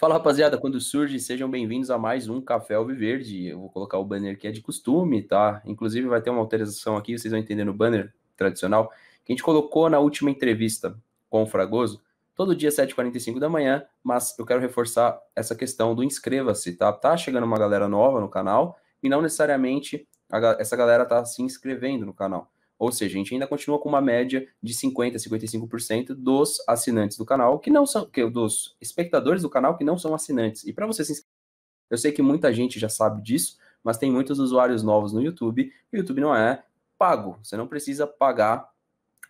Fala rapaziada, quando surge, sejam bem-vindos a mais um Café Alviverde. Eu vou colocar o banner que é de costume, tá? Inclusive vai ter uma alteração aqui, vocês vão entender no banner tradicional, que a gente colocou na última entrevista com o Fragoso, todo dia 7h45 da manhã, mas eu quero reforçar essa questão do inscreva-se, tá? Tá chegando uma galera nova no canal e não necessariamente essa galera tá se inscrevendo no canal. Ou seja, a gente ainda continua com uma média de 50 a 55% dos assinantes do canal que não são que dos espectadores do canal que não são assinantes. E para você se inscrever, eu sei que muita gente já sabe disso, mas tem muitos usuários novos no YouTube, e o YouTube não é pago. Você não precisa pagar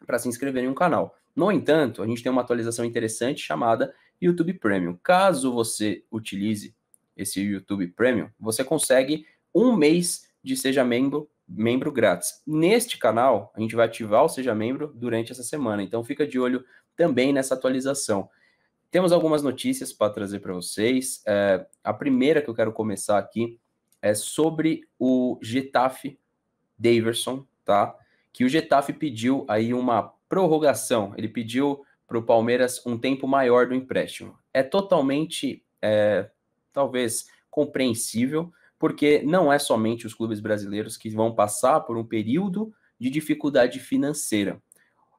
para se inscrever em um canal. No entanto, a gente tem uma atualização interessante chamada YouTube Premium. Caso você utilize esse YouTube Premium, você consegue um mês de seja membro membro grátis. Neste canal, a gente vai ativar o Seja Membro durante essa semana, então fica de olho também nessa atualização. Temos algumas notícias para trazer para vocês. É, a primeira que eu quero começar aqui é sobre o Getafe Daverson, tá? Que o Getafe pediu aí uma prorrogação, ele pediu para o Palmeiras um tempo maior do empréstimo. É totalmente, é, talvez, compreensível, porque não é somente os clubes brasileiros que vão passar por um período de dificuldade financeira.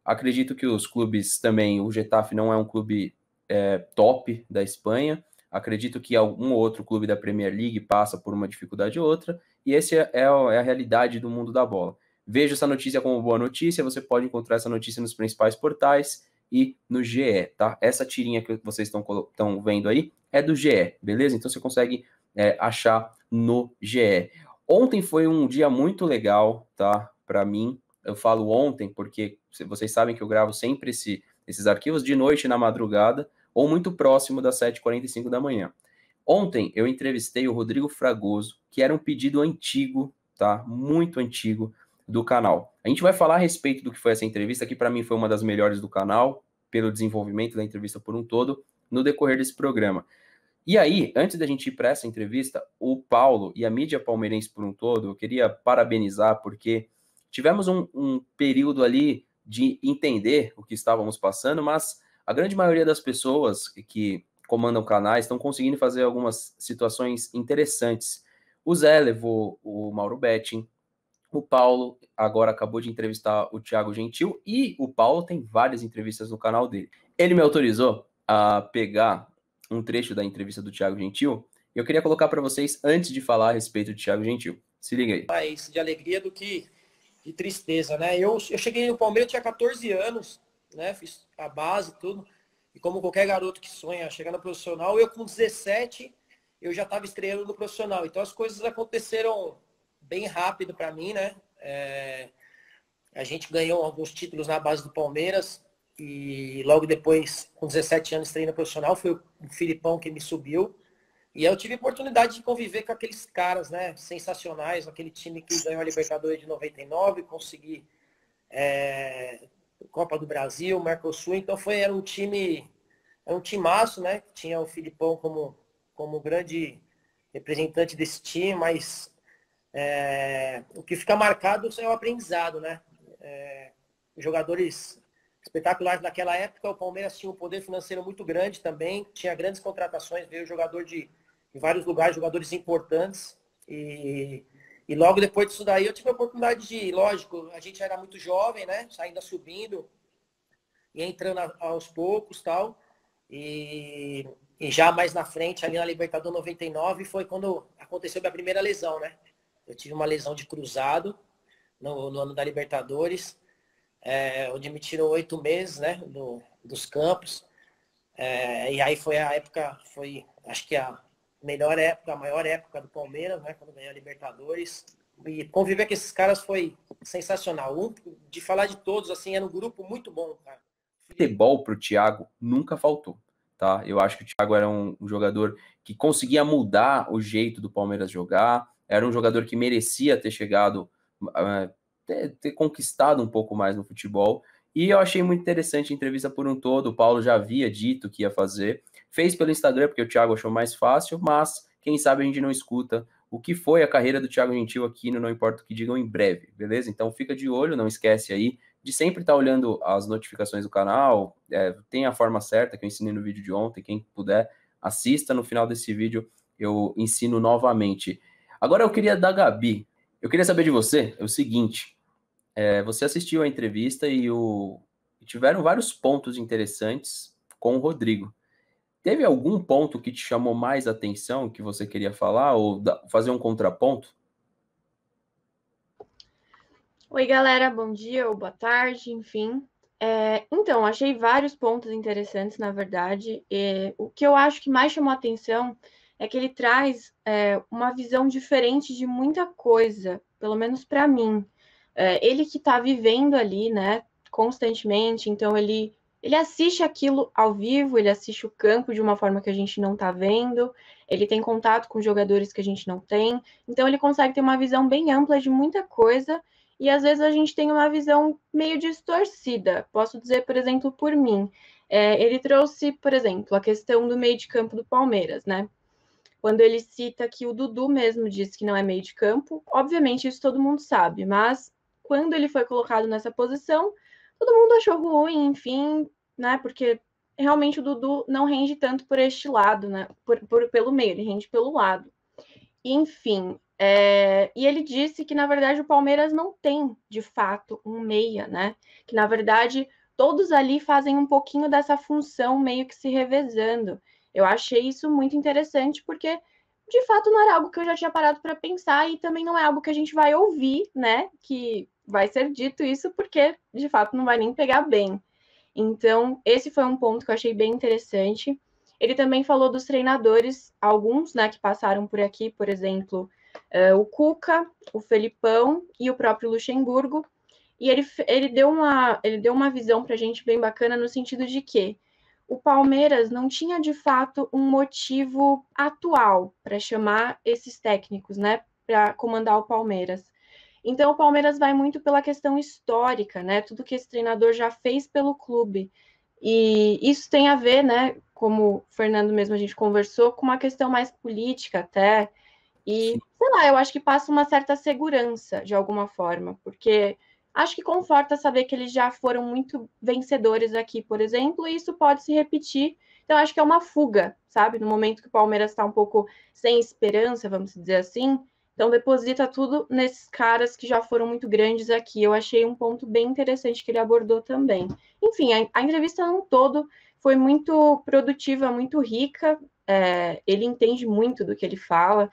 Acredito que os clubes também, o Getafe não é um clube é, top da Espanha, acredito que algum outro clube da Premier League passa por uma dificuldade ou outra, e essa é, é, é a realidade do mundo da bola. Veja essa notícia como boa notícia, você pode encontrar essa notícia nos principais portais e no GE, tá? Essa tirinha que vocês estão vendo aí é do GE, beleza? Então você consegue é, achar no GE. Ontem foi um dia muito legal, tá? Para mim, eu falo ontem porque vocês sabem que eu gravo sempre esse, esses arquivos de noite na madrugada ou muito próximo das 7h45 da manhã. Ontem eu entrevistei o Rodrigo Fragoso, que era um pedido antigo, tá? Muito antigo do canal. A gente vai falar a respeito do que foi essa entrevista, que para mim foi uma das melhores do canal, pelo desenvolvimento da entrevista por um todo, no decorrer desse programa. E aí, antes da gente ir para essa entrevista, o Paulo e a mídia palmeirense por um todo, eu queria parabenizar, porque tivemos um, um período ali de entender o que estávamos passando, mas a grande maioria das pessoas que comandam canais estão conseguindo fazer algumas situações interessantes. O Zé levou o Mauro Betting, o Paulo agora acabou de entrevistar o Thiago Gentil e o Paulo tem várias entrevistas no canal dele. Ele me autorizou a pegar um trecho da entrevista do Thiago Gentil. E eu queria colocar para vocês antes de falar a respeito do Thiago Gentil. Se liga aí. Mais de alegria do que de tristeza, né? Eu, eu cheguei no Palmeiras, tinha 14 anos, né? Fiz a base, tudo. E como qualquer garoto que sonha chegar no profissional, eu com 17 eu já estava estreando no profissional. Então as coisas aconteceram bem rápido para mim, né? É... A gente ganhou alguns títulos na base do Palmeiras, e logo depois, com 17 anos, treino profissional. Foi o Filipão que me subiu. E eu tive oportunidade de conviver com aqueles caras, né? Sensacionais, aquele time que ganhou a Libertadores de 99, consegui é, Copa do Brasil, Mercosul. Então foi, era um time, era um timaço, né? Tinha o Filipão como, como grande representante desse time, mas é, o que fica marcado é o aprendizado, né? É, jogadores espetaculares naquela época. O Palmeiras tinha um poder financeiro muito grande também, tinha grandes contratações, veio jogador de, vários lugares, jogadores importantes. E, e logo depois disso daí eu tive a oportunidade de, ir. lógico, a gente era muito jovem, né? saindo subindo e entrando aos poucos tal. E, e já mais na frente, ali na Libertador 99, foi quando aconteceu minha primeira lesão, né? Eu tive uma lesão de cruzado no, no ano da Libertadores é, onde me tirou oito meses né, do, dos campos. É, e aí foi a época, foi acho que a melhor época, a maior época do Palmeiras, né, quando ganhou a Libertadores. E conviver com esses caras foi sensacional. Um, de falar de todos, assim, era um grupo muito bom, cara. Futebol para o Thiago nunca faltou. Tá? Eu acho que o Thiago era um, um jogador que conseguia mudar o jeito do Palmeiras jogar, era um jogador que merecia ter chegado uh, ter, ter conquistado um pouco mais no futebol. E eu achei muito interessante a entrevista por um todo. O Paulo já havia dito que ia fazer. Fez pelo Instagram, porque o Thiago achou mais fácil, mas quem sabe a gente não escuta o que foi a carreira do Thiago Gentil aqui no Não Importa o que digam em breve, beleza? Então fica de olho, não esquece aí de sempre estar tá olhando as notificações do canal. É, tem a forma certa que eu ensinei no vídeo de ontem. Quem puder, assista no final desse vídeo, eu ensino novamente. Agora eu queria da Gabi. Eu queria saber de você é o seguinte: é, você assistiu a entrevista e o, tiveram vários pontos interessantes com o Rodrigo. Teve algum ponto que te chamou mais atenção que você queria falar ou da, fazer um contraponto? Oi, galera, bom dia ou boa tarde, enfim. É, então, achei vários pontos interessantes, na verdade. o que eu acho que mais chamou atenção é que ele traz é, uma visão diferente de muita coisa, pelo menos para mim. É, ele que está vivendo ali, né, constantemente, então ele ele assiste aquilo ao vivo, ele assiste o campo de uma forma que a gente não está vendo, ele tem contato com jogadores que a gente não tem, então ele consegue ter uma visão bem ampla de muita coisa, e às vezes a gente tem uma visão meio distorcida. Posso dizer, por exemplo, por mim. É, ele trouxe, por exemplo, a questão do meio de campo do Palmeiras, né? quando ele cita que o Dudu mesmo disse que não é meio de campo. Obviamente, isso todo mundo sabe, mas quando ele foi colocado nessa posição, todo mundo achou ruim, enfim, né? Porque realmente o Dudu não rende tanto por este lado, né? Por, por pelo meio, ele rende pelo lado. Enfim, é... e ele disse que, na verdade, o Palmeiras não tem, de fato, um meia, né? Que, na verdade, todos ali fazem um pouquinho dessa função meio que se revezando. Eu achei isso muito interessante porque de fato não era algo que eu já tinha parado para pensar e também não é algo que a gente vai ouvir, né? Que vai ser dito isso porque de fato não vai nem pegar bem. Então, esse foi um ponto que eu achei bem interessante. Ele também falou dos treinadores, alguns, né, que passaram por aqui, por exemplo, uh, o Cuca, o Felipão e o próprio Luxemburgo. E ele, ele, deu, uma, ele deu uma visão para a gente bem bacana no sentido de que o Palmeiras não tinha de fato um motivo atual para chamar esses técnicos, né, para comandar o Palmeiras. Então o Palmeiras vai muito pela questão histórica, né, tudo que esse treinador já fez pelo clube. E isso tem a ver, né, como o Fernando mesmo a gente conversou, com uma questão mais política até. E, sei lá, eu acho que passa uma certa segurança de alguma forma, porque acho que conforta saber que eles já foram muito vencedores aqui, por exemplo, e isso pode se repetir. Então, acho que é uma fuga, sabe? No momento que o Palmeiras está um pouco sem esperança, vamos dizer assim. Então, deposita tudo nesses caras que já foram muito grandes aqui. Eu achei um ponto bem interessante que ele abordou também. Enfim, a, a entrevista no todo foi muito produtiva, muito rica. É, ele entende muito do que ele fala.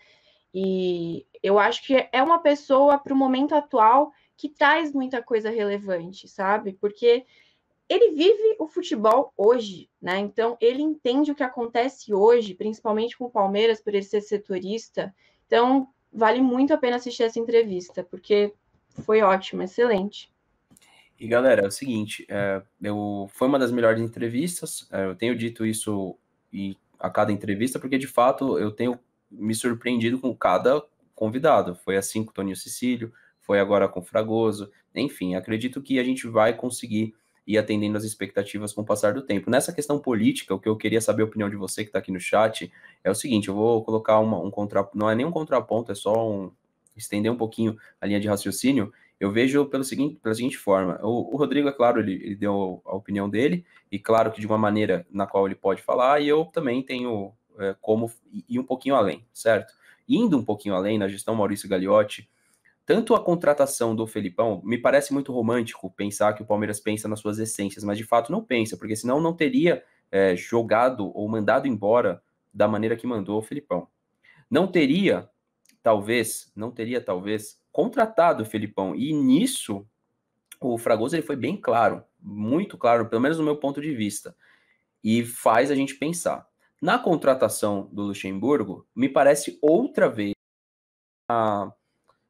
E eu acho que é uma pessoa para o momento atual que traz muita coisa relevante, sabe? Porque ele vive o futebol hoje, né? Então ele entende o que acontece hoje, principalmente com o Palmeiras, por ele ser setorista. Então vale muito a pena assistir essa entrevista, porque foi ótima, excelente. E galera, é o seguinte, é, eu, foi uma das melhores entrevistas, é, eu tenho dito isso e, a cada entrevista, porque de fato eu tenho me surpreendido com cada convidado. Foi assim com o Toninho Cecílio, foi agora com Fragoso. Enfim, acredito que a gente vai conseguir ir atendendo às expectativas com o passar do tempo. Nessa questão política, o que eu queria saber a opinião de você que está aqui no chat é o seguinte: eu vou colocar uma, um contraponto, não é nem um contraponto, é só um, estender um pouquinho a linha de raciocínio. Eu vejo pelo seguinte, pela seguinte forma: o, o Rodrigo, é claro, ele, ele, deu a opinião dele, e claro que de uma maneira na qual ele pode falar, e eu também tenho é, como ir um pouquinho além, certo? Indo um pouquinho além na gestão Maurício Gagliotti tanto a contratação do Felipão, me parece muito romântico pensar que o Palmeiras pensa nas suas essências, mas de fato não pensa, porque senão não teria é, jogado ou mandado embora da maneira que mandou o Felipão. Não teria, talvez, não teria, talvez, contratado o Felipão. E nisso, o Fragoso ele foi bem claro, muito claro, pelo menos no meu ponto de vista. E faz a gente pensar. Na contratação do Luxemburgo, me parece outra vez a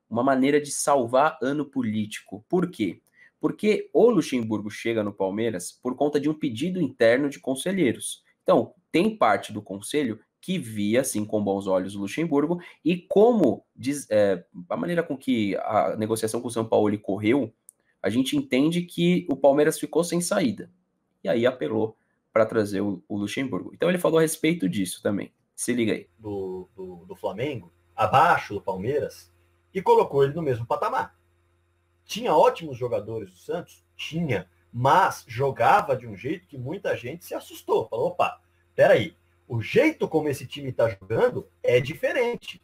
uma maneira de salvar ano político. Por quê? Porque o Luxemburgo chega no Palmeiras por conta de um pedido interno de conselheiros. Então, tem parte do conselho que via, assim, com bons olhos o Luxemburgo, e como diz, é, a maneira com que a negociação com o São Paulo correu, a gente entende que o Palmeiras ficou sem saída. E aí apelou para trazer o, o, Luxemburgo. Então ele falou a respeito disso também. Se liga aí. Do, do, do Flamengo, abaixo do Palmeiras, e colocou ele no mesmo patamar. Tinha ótimos jogadores do Santos? Tinha, mas jogava de um jeito que muita gente se assustou. Falou, opa, peraí, o jeito como esse time está jogando é diferente.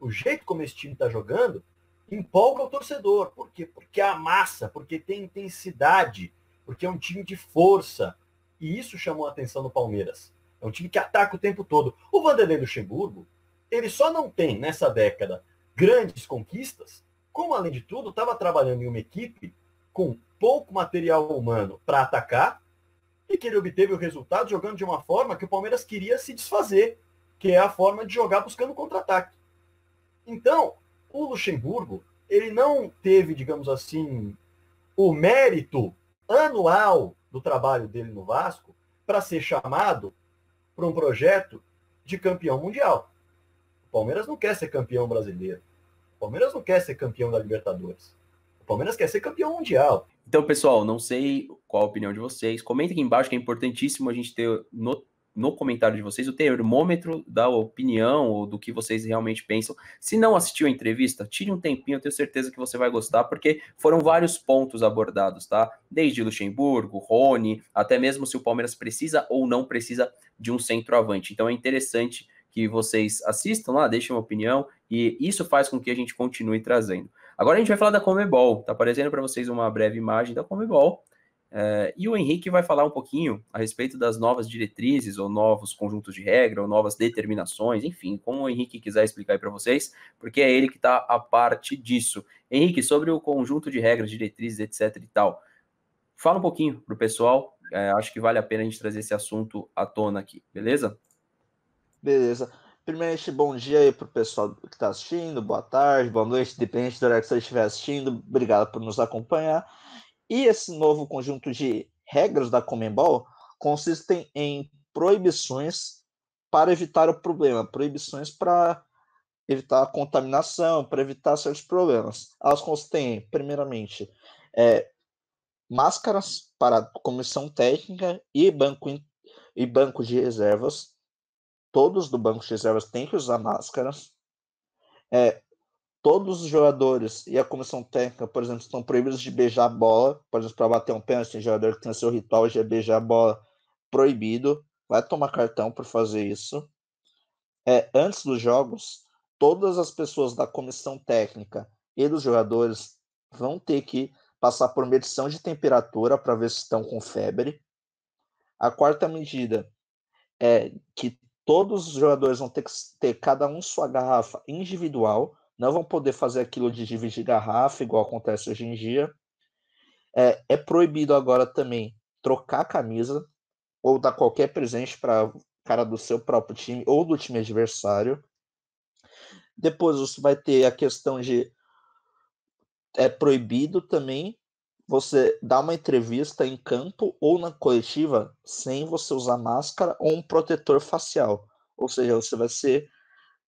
O jeito como esse time está jogando empolga o torcedor. Por quê? Porque é massa, porque tem intensidade, porque é um time de força. E isso chamou a atenção do Palmeiras. É um time que ataca o tempo todo. O Vanderlei Luxemburgo, ele só não tem nessa década grandes conquistas, como, além de tudo, estava trabalhando em uma equipe com pouco material humano para atacar e que ele obteve o resultado jogando de uma forma que o Palmeiras queria se desfazer, que é a forma de jogar buscando contra-ataque. Então, o Luxemburgo, ele não teve, digamos assim, o mérito anual do trabalho dele no Vasco para ser chamado para um projeto de campeão mundial. O Palmeiras não quer ser campeão brasileiro. O Palmeiras não quer ser campeão da Libertadores. O Palmeiras quer ser campeão mundial. Então, pessoal, não sei qual a opinião de vocês. Comenta aqui embaixo que é importantíssimo a gente ter no, no comentário de vocês o termômetro da opinião ou do que vocês realmente pensam. Se não assistiu a entrevista, tire um tempinho, eu tenho certeza que você vai gostar, porque foram vários pontos abordados, tá? Desde Luxemburgo, Rony, até mesmo se o Palmeiras precisa ou não precisa de um centroavante. Então é interessante que vocês assistam lá, deixem uma opinião e isso faz com que a gente continue trazendo. Agora a gente vai falar da Comebol. Tá aparecendo para vocês uma breve imagem da Comebol. É, e o Henrique vai falar um pouquinho a respeito das novas diretrizes, ou novos conjuntos de regra, ou novas determinações, enfim, como o Henrique quiser explicar aí para vocês, porque é ele que está a parte disso. Henrique, sobre o conjunto de regras, diretrizes, etc e tal, fala um pouquinho para o pessoal, é, acho que vale a pena a gente trazer esse assunto à tona aqui, beleza? Beleza. Primeiramente, bom dia aí pro pessoal que está assistindo, boa tarde, boa noite, dependente do horário que você estiver assistindo, obrigado por nos acompanhar. E esse novo conjunto de regras da Comembol consistem em proibições para evitar o problema, proibições para evitar a contaminação, para evitar certos problemas. Elas consistem, primeiramente, é, máscaras para comissão técnica e banco, e banco de reservas, todos do banco de reservas têm que usar máscaras. É, todos os jogadores e a comissão técnica, por exemplo, estão proibidos de beijar a bola. Por exemplo, para bater um pênalti, tem jogador que tem seu ritual de beijar a bola proibido. Vai tomar cartão por fazer isso. É, antes dos jogos, todas as pessoas da comissão técnica e dos jogadores vão ter que passar por medição de temperatura para ver se estão com febre. A quarta medida é que Todos os jogadores vão ter que ter cada um sua garrafa individual, não vão poder fazer aquilo de dividir garrafa, igual acontece hoje em dia. É, é proibido agora também trocar camisa ou dar qualquer presente para cara do seu próprio time ou do time adversário. Depois você vai ter a questão de é proibido também você dar uma entrevista em campo ou na coletiva sem você usar máscara ou um protetor facial. Ou seja, você vai ser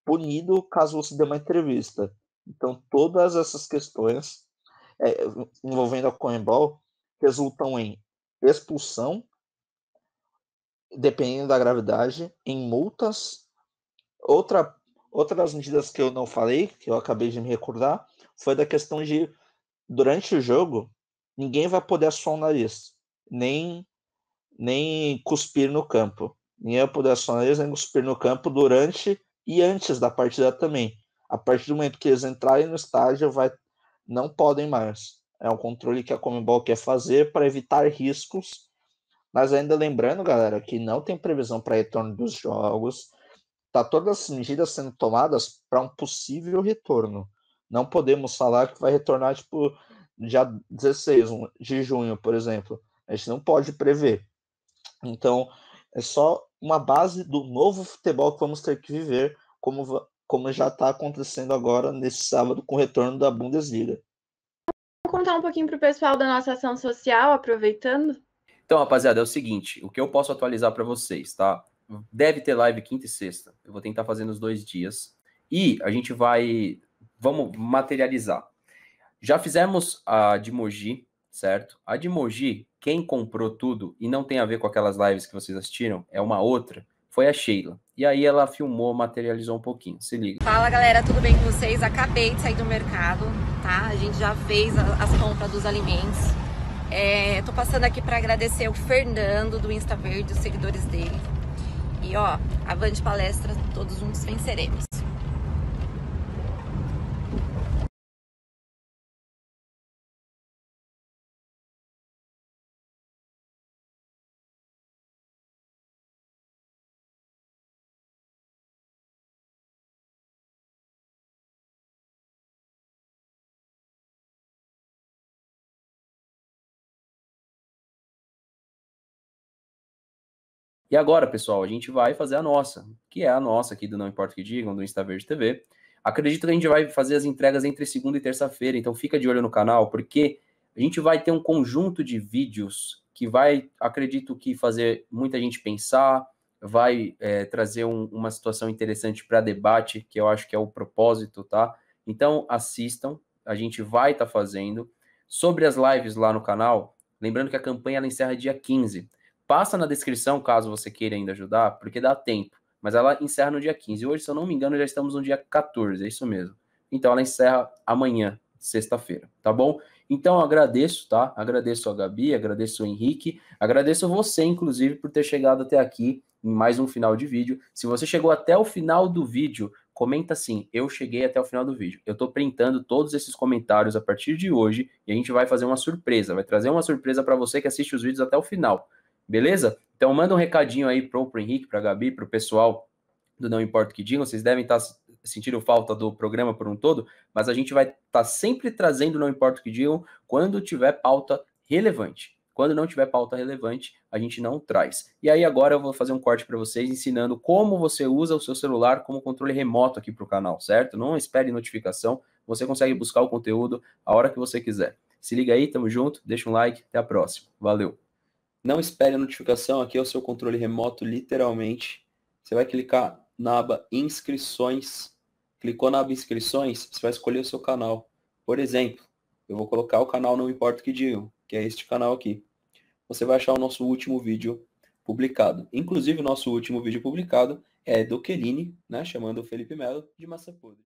punido caso você dê uma entrevista. Então, todas essas questões é, envolvendo a coinball resultam em expulsão, dependendo da gravidade, em multas. Outra, outra das medidas que eu não falei, que eu acabei de me recordar, foi da questão de, durante o jogo, ninguém vai poder assoar o nariz, nem, nem cuspir no campo. Ninguém vai poder assoar o nariz, nem cuspir no campo durante e antes da partida também. A partir do momento que eles entrarem no estádio, vai, não podem mais. É um controle que a Comembol quer fazer para evitar riscos. Mas ainda lembrando, galera, que não tem previsão para retorno dos jogos. Tá todas as medidas sendo tomadas para um possível retorno. Não podemos falar que vai retornar tipo dia 16 de junho, por exemplo. A gente não pode prever. Então, é só uma base do novo futebol que vamos ter que viver, como, como já está acontecendo agora nesse sábado com o retorno da Bundesliga. Vou contar um pouquinho para o pessoal da nossa ação social, aproveitando. Então, rapaziada, é o seguinte: o que eu posso atualizar para vocês, tá? Deve ter live quinta e sexta. Eu vou tentar fazer nos dois dias. E a gente vai. Vamos materializar. Já fizemos a de Moji, certo? A de Moji, quem comprou tudo e não tem a ver com aquelas lives que vocês assistiram, é uma outra, foi a Sheila. E aí ela filmou, materializou um pouquinho. Se liga. Fala galera, tudo bem com vocês? Acabei de sair do mercado, tá? A gente já fez as compras dos alimentos. É, tô passando aqui para agradecer o Fernando do Insta Verde, os seguidores dele. E ó, avante palestra, todos juntos venceremos. E agora, pessoal, a gente vai fazer a nossa, que é a nossa aqui do Não Importa o Que Digam, do Insta Verde TV. Acredito que a gente vai fazer as entregas entre segunda e terça-feira, então fica de olho no canal, porque a gente vai ter um conjunto de vídeos que vai, acredito que, fazer muita gente pensar, vai é, trazer um, uma situação interessante para debate, que eu acho que é o propósito, tá? Então assistam, a gente vai estar tá fazendo. Sobre as lives lá no canal, lembrando que a campanha ela encerra dia 15. Passa na descrição caso você queira ainda ajudar, porque dá tempo. Mas ela encerra no dia 15. Hoje, se eu não me engano, já estamos no dia 14, é isso mesmo. Então ela encerra amanhã, sexta-feira, tá bom? Então eu agradeço, tá? Agradeço a Gabi, agradeço o Henrique, agradeço você, inclusive, por ter chegado até aqui em mais um final de vídeo. Se você chegou até o final do vídeo, comenta assim: eu cheguei até o final do vídeo. Eu estou printando todos esses comentários a partir de hoje e a gente vai fazer uma surpresa, vai trazer uma surpresa para você que assiste os vídeos até o final. Beleza? Então manda um recadinho aí pro, pro Henrique, pra Gabi, pro pessoal do Não Importa o que Digam. Vocês devem estar tá sentindo falta do programa por um todo, mas a gente vai estar tá sempre trazendo Não Importa o que Digam quando tiver pauta relevante. Quando não tiver pauta relevante, a gente não traz. E aí agora eu vou fazer um corte para vocês ensinando como você usa o seu celular como controle remoto aqui para o canal, certo? Não espere notificação, você consegue buscar o conteúdo a hora que você quiser. Se liga aí, tamo junto, deixa um like, até a próxima. Valeu! Não espere a notificação, aqui é o seu controle remoto, literalmente. Você vai clicar na aba inscrições. Clicou na aba inscrições, você vai escolher o seu canal. Por exemplo, eu vou colocar o canal Não Importa o Que Digam, que é este canal aqui. Você vai achar o nosso último vídeo publicado. Inclusive, o nosso último vídeo publicado é do Kelini, né, chamando o Felipe Melo de massa podre.